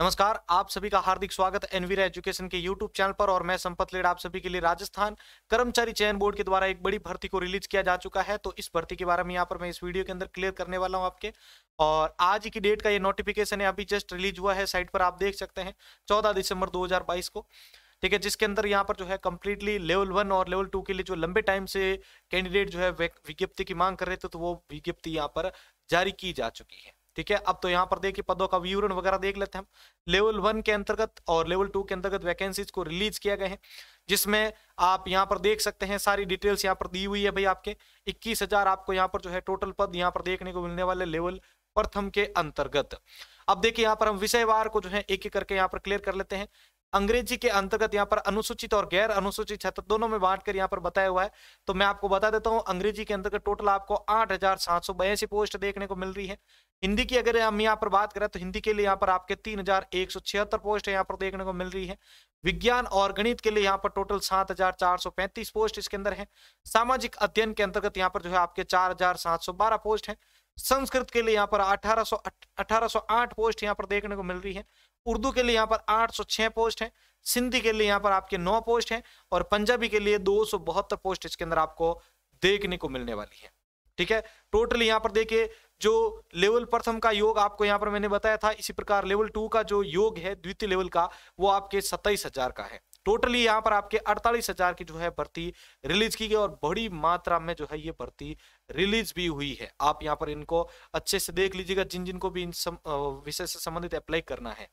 नमस्कार आप सभी का हार्दिक स्वागत एनवीरा एजुकेशन के यूट्यूब चैनल पर और मैं संपत लेड आप सभी के लिए राजस्थान कर्मचारी चयन बोर्ड के द्वारा एक बड़ी भर्ती को रिलीज किया जा चुका है तो इस भर्ती के बारे में यहाँ पर मैं इस वीडियो के अंदर क्लियर करने वाला हूँ आपके और आज की डेट का ये नोटिफिकेशन है अभी जस्ट रिलीज हुआ है साइट पर आप देख सकते हैं चौदह दिसंबर दो को ठीक है जिसके अंदर यहाँ पर जो है कम्प्लीटली लेवल वन और लेवल टू के लिए जो लंबे टाइम से कैंडिडेट जो है विज्ञप्ति की मांग कर रहे थे तो वो विज्ञप्ति यहाँ पर जारी की जा चुकी है ठीक है अब तो यहाँ पर देखिए पदों का विवरण वगैरह देख लेते हैं हम लेवल वन के अंतर्गत और लेवल टू के अंतर्गत वैकेंसीज को रिलीज किया गया है जिसमें आप यहाँ पर देख सकते हैं सारी डिटेल्स यहाँ पर दी हुई है भाई आपके इक्कीस हजार आपको यहाँ पर जो है टोटल पद यहाँ पर देखने को मिलने वाले लेवल प्रथम के अंतर्गत अब देखिए यहाँ पर हम विषयवार को जो है एक एक करके यहाँ पर क्लियर कर लेते हैं अंग्रेजी के अंतर्गत यहाँ पर अनुसूचित और गैर अनुसूचित छात्र तो दोनों में बांटकर यहाँ पर बताया हुआ है तो मैं आपको बता देता हूँ अंग्रेजी के अंतर्गत टोटल आपको आठ हजार सात सौ बयासी पोस्ट देखने को मिल रही है हिंदी की अगर हम यहाँ पर बात करें तो हिंदी के लिए यहाँ पर आपके तीन हजार एक सौ छिहत्तर पोस्ट यहाँ पर देखने को मिल रही है विज्ञान और गणित के लिए यहाँ पर टोटल सात हजार चार सौ पैंतीस पोस्ट इसके अंदर है सामाजिक अध्ययन के अंतर्गत यहाँ पर जो है आपके चार हजार सात सौ बारह पोस्ट है संस्कृत के लिए यहाँ पर अठारह सौ आठ पोस्ट यहाँ पर देखने को मिल रही है उर्दू के लिए यहाँ पर 806 पोस्ट हैं सिंधी के लिए यहाँ पर आपके 9 पोस्ट हैं और पंजाबी के लिए दो पोस्ट इसके अंदर आपको देखने को मिलने वाली है ठीक है टोटली यहाँ पर देखिए जो लेवल प्रथम का योग आपको यहाँ पर मैंने बताया था इसी प्रकार लेवल टू का जो योग है द्वितीय लेवल का वो आपके सत्ताईस हजार का है टोटली यहाँ पर आपके अड़तालीस हजार की जो है भर्ती रिलीज की गई और बड़ी मात्रा में जो है ये भर्ती रिलीज भी हुई है आप यहाँ पर इनको अच्छे से देख लीजिएगा जिन जिनको भी इन विषय से संबंधित अप्लाई करना है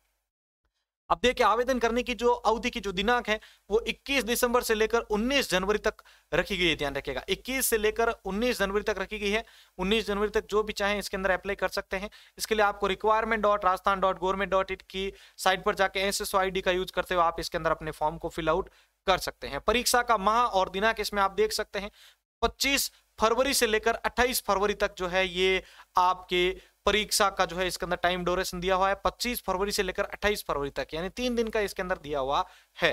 अब देखिए आवेदन करने की जो अवधि की जो दिनांक है वो 21 दिसंबर से लेकर 19 जनवरी तक रखी गई है ध्यान रखिएगा 21 से लेकर 19 जनवरी तक रखी गई है 19 जनवरी तक जो भी चाहे इसके अंदर अप्लाई कर सकते हैं इसके लिए आपको requirement dot Rajasthan dot government dot in की साइट पर जाके एस एस का यूज करते हुए आप इसके अंदर अपने फॉर्म को फिलआउट कर सकते हैं परीक्षा का माह और दिनांक इसमें आप देख सकते हैं पच्चीस फरवरी से लेकर 28 फरवरी तक जो है ये आपके परीक्षा का जो है इसके अंदर टाइम ड्यूरेशन दिया हुआ है पच्चीस फरवरी से लेकर अट्ठाईस फरवरी तक यानी तीन दिन का इसके अंदर दिया हुआ है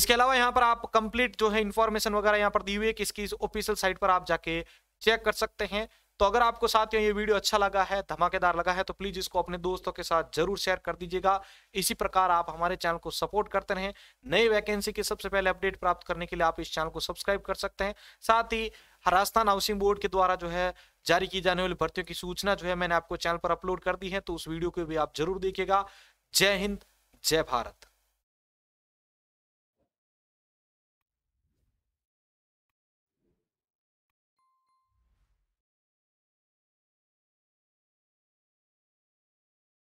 इसके अलावा यहाँ पर आप कंप्लीट जो है इन्फॉर्मेशन वगैरह यहाँ पर दी हुई है कि इसकी ऑफिशियल साइट पर आप जाके चेक कर सकते हैं तो अगर आपको साथियों ये वीडियो अच्छा लगा है धमाकेदार लगा है तो प्लीज इसको अपने दोस्तों के साथ जरूर शेयर कर दीजिएगा इसी प्रकार आप हमारे चैनल को सपोर्ट करते रहे नई वैकेंसी की सबसे पहले अपडेट प्राप्त करने के लिए आप इस चैनल को सब्सक्राइब कर सकते हैं साथ ही राजस्थान हाउसिंग बोर्ड के द्वारा जो है जारी की जाने वाली भर्तियों की सूचना जो है मैंने आपको चैनल पर अपलोड कर दी है तो उस वीडियो को भी आप जरूर देखिएगा जय हिंद जय भारत